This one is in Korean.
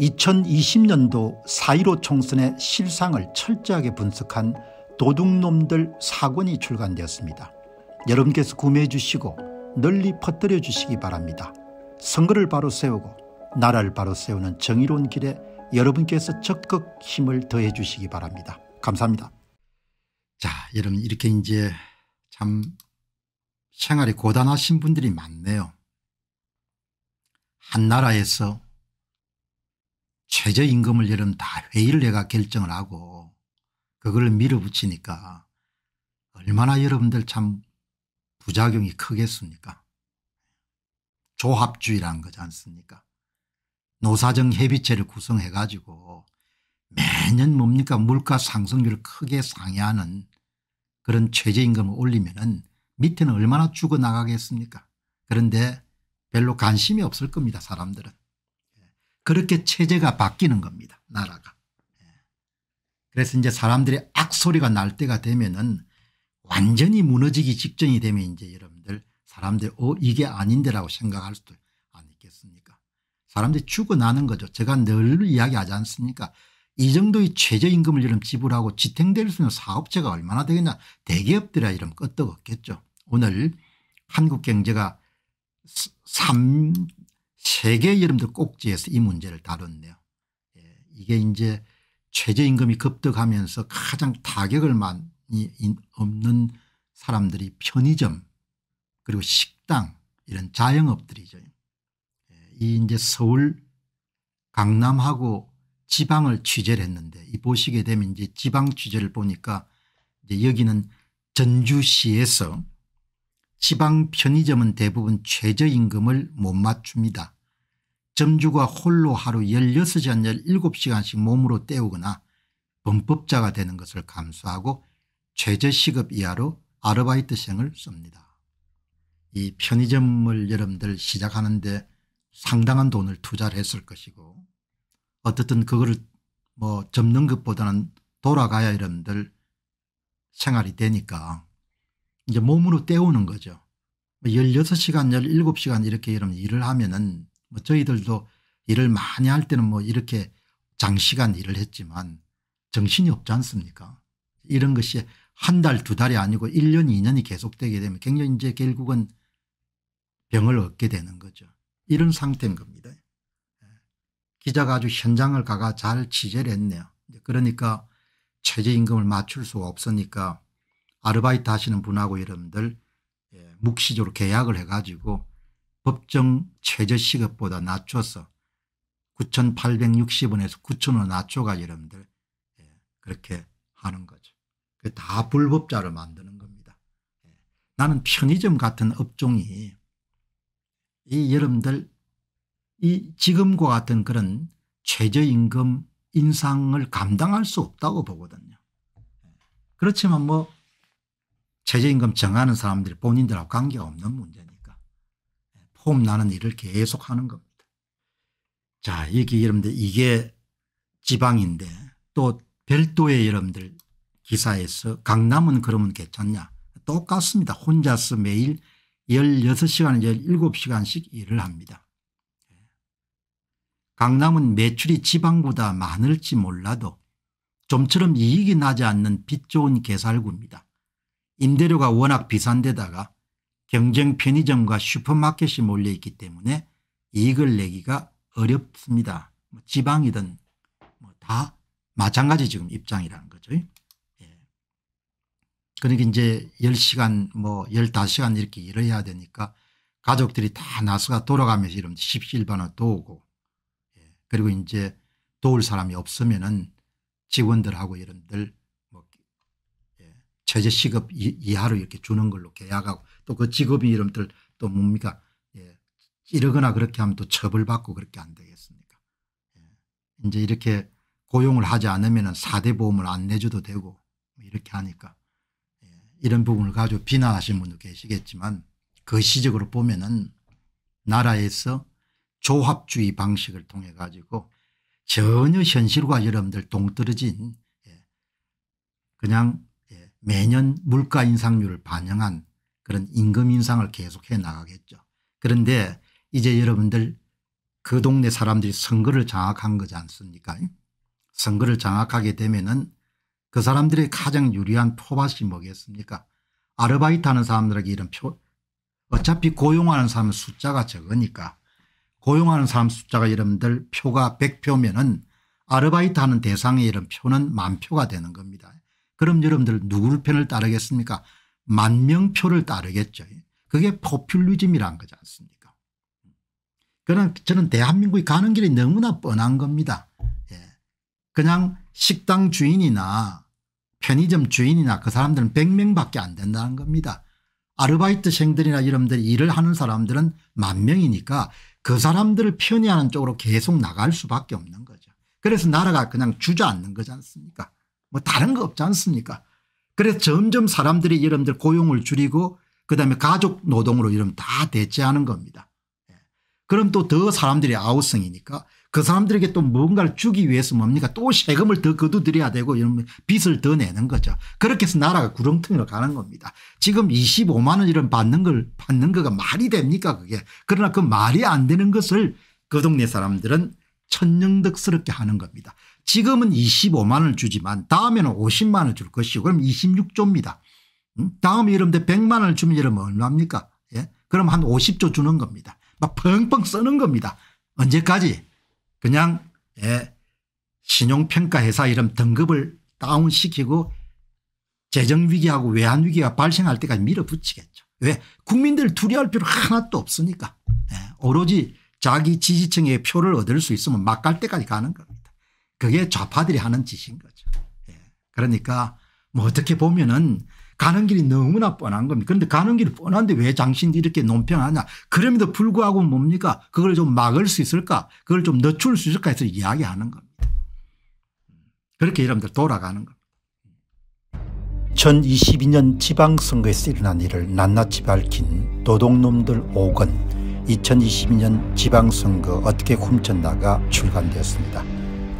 2020년도 4.15 총선의 실상을 철저하게 분석한 도둑놈들 사권이 출간되었습니다. 여러분께서 구매해 주시고 널리 퍼뜨려 주시기 바랍니다. 선거를 바로 세우고 나라를 바로 세우는 정의로운 길에 여러분께서 적극 힘을 더해 주시기 바랍니다. 감사합니다. 자 여러분 이렇게 이제 참 생활이 고단하신 분들이 많네요. 한 나라에서 최저임금을 여름 다 회의를 내가 결정을 하고 그걸 밀어붙이니까 얼마나 여러분들 참 부작용이 크겠습니까 조합주의라는 거지 않습니까 노사정 협의체를 구성해 가지고 매년 뭡니까 물가 상승률을 크게 상회하는 그런 최저임금을 올리면 은 밑에는 얼마나 죽어나가겠습니까 그런데 별로 관심이 없을 겁니다 사람들은. 그렇게 체제가 바뀌는 겁니다. 나라가. 예. 그래서 이제 사람들의 악소리가 날 때가 되면은 완전히 무너지기 직전이 되면 이제 여러분들 사람들 어 이게 아닌데라고 생각할 수도 안 있겠습니까 사람들 죽어나는 거죠. 제가 늘 이야기하지 않습니까 이 정도의 최저임금을 이런 지불하고 지탱될 수 있는 사업체가 얼마나 되겠냐 대기업들이야 이러면 끄떡없겠죠. 오늘 한국 경제가 세계 여러분들 꼭지에서 이 문제를 다뤘네요. 예, 이게 이제 최저임금이 급등하면서 가장 타격을 많이 없는 사람들이 편의점 그리고 식당 이런 자영업들이죠. 예, 이 이제 서울 강남하고 지방을 취재를 했는데 이 보시게 되면 이제 지방 취재를 보니까 이제 여기는 전주시에서 지방 편의점은 대부분 최저임금을 못 맞춥니다. 점주가 홀로 하루 16시간 17시간씩 몸으로 때우거나 범법자가 되는 것을 감수하고 최저시급 이하로 아르바이트생을 씁니다. 이 편의점을 여러분들 시작하는데 상당한 돈을 투자를 했을 것이고 어떻든 그거를 뭐 접는 것보다는 돌아가야 여러분들 생활이 되니까 이제 몸으로 때우는 거죠. 16시간 뭐 17시간 이렇게 여러분 일을 하면은 뭐 저희들도 일을 많이 할 때는 뭐 이렇게 장시간 일을 했지만 정신이 없지 않습니까 이런 것이 한 달 두 달이 아니고 1년 2년이 계속되게 되면 굉장히 이제 결국은 병을 얻게 되는 거죠. 이런 상태인 겁니다. 예. 기자가 아주 현장을 가가 잘 취재를 했네요. 그러니까 최저임금을 맞출 수가 없으니까 아르바이트 하시는 분하고 여러분들 예, 묵시적으로 계약을 해가지고 법정 최저시급보다 낮춰서 9,860원에서 9,000원 낮춰가 여러분들 예, 그렇게 하는 거죠. 다 불법자를 만드는 겁니다. 예, 나는 편의점 같은 업종이 이 여러분들 이 지금과 같은 그런 최저임금 인상을 감당할 수 없다고 보거든요. 예, 그렇지만 뭐 최저임금 정하는 사람들이 본인들하고 관계가 없는 문제니 까 폼나는 일을 계속하는 겁니다. 자 여기 여러분들 이게 지방인데 또 별도의 여러분들 기사에서 강남은 그러면 괜찮냐 똑같습니다. 혼자서 매일 16시간 17시간씩 일을 합니다. 강남은 매출이 지방보다 많을지 몰라도 좀처럼 이익이 나지 않는 빛 좋은 개살구입니다. 임대료가 워낙 비싼 데다가 경쟁 편의점과 슈퍼마켓이 몰려있기 때문에 이익을 내기가 어렵습니다. 뭐 지방이든 뭐 다 마찬가지 지금 입장이라는 거죠. 예. 그러니까 이제 10시간 뭐 15시간 이렇게 일을 해야 되니까 가족들이 다 나서가 돌아가면서 이러면 17번을 도우고 예. 그리고 이제 도울 사람이 없으면은 직원들하고 이런들 최저 시급 이하로 이렇게 주는 걸로 계약하고 또 그 직업이 이름들 또 뭡니까 예. 이러거나 그렇게 하면 또 처벌받고 그렇게 안 되겠습니까 예. 이제 이렇게 고용을 하지 않으면 사대 보험을 안 내줘도 되고 뭐 이렇게 하니까 예. 이런 부분을 가지고 비난하시는 분도 계시겠지만 그 시적으로 보면 은 나라에서 조합주의 방식을 통해 가지고 전혀 현실과 여러분들 동떨어진 예. 그냥 매년 물가 인상률을 반영한 그런 임금 인상을 계속해 나가겠죠. 그런데 이제 여러분들 그 동네 사람들이 선거를 장악한 거지 않습니까 선거를 장악하게 되면 은그 사람들의 가장 유리한 포밭이 뭐겠습니까 아르바이트 하는 사람들에게 이런 표 어차피 고용하는 사람 숫자가 적으니까 고용하는 사람 숫자가 여러분들 표가 100표면 은 아르바이트 하는 대상의 이런 표는 만 표가 되는 겁니다. 그럼 여러분들 누구를 편을 따르겠습니까 만명표를 따르겠죠. 그게 포퓰리즘이란 거지 않습니까 그러나 저는 대한민국이 가는 길이 너무나 뻔한 겁니다. 예. 그냥 식당 주인이나 편의점 주인이나 그 사람들은 100명밖에 안 된다는 겁니다. 아르바이트생들이나 이런들 일을 하는 사람들은 만 명이니까 그 사람들을 편애하는 쪽으로 계속 나갈 수밖에 없는 거죠. 그래서 나라가 그냥 주저앉는 거지 않습니까 뭐 다른 거 없지 않습니까 그래서 점점 사람들이 여러분들 고용을 줄이고 그다음에 가족 노동으로 이러면 다 대체하는 겁니다. 예. 그럼 또 더 사람들이 아우성이니까 그 사람들에게 또 뭔가를 주기 위해서 뭡니까 또 세금을 더 거두들여야 되고 이런 빚을 더 내는 거죠. 그렇게 해서 나라가 구렁텅이로 가는 겁니다. 지금 25만 원 이런 받는 걸 받는 거가 말이 됩니까 그게. 그러나 그 말이 안 되는 것을 그 동네 사람들은 천연덕스럽게 하는 겁니다. 지금은 25만을 주지만 다음에는 50만을 줄 것이고 그럼 26조입니다. 다음에 이러면 100만을 주면 이러면 얼마입니까? 예? 그럼 한 50조 주는 겁니다. 막 펑펑 쓰는 겁니다. 언제까지? 그냥 예, 신용평가회사 이름 등급을 다운시키고 재정위기하고 외환위기가 발생할 때까지 밀어붙이겠죠. 왜? 국민들 두려할 필요 하나도 없으니까. 예, 오로지 자기 지지층의 표를 얻을 수 있으면 막 갈 때까지 가는 겁니다. 그게 좌파들이 하는 짓인 거죠. 예. 그러니까 뭐 어떻게 보면은 가는 길이 너무나 뻔한 겁니다. 그런데 가는 길이 뻔한데 왜 장신이 이렇게 논평하냐. 그럼에도 불구하고 뭡니까? 그걸 좀 막을 수 있을까? 그걸 좀 늦출 수 있을까 해서 이야기하는 겁니다. 그렇게 여러분들 돌아가는 겁니다. 2022년 지방선거에서 일어난 일을 낱낱이 밝힌 도둑놈들 5권 2022년 지방선거 어떻게 훔쳐나가 출간되었습니다.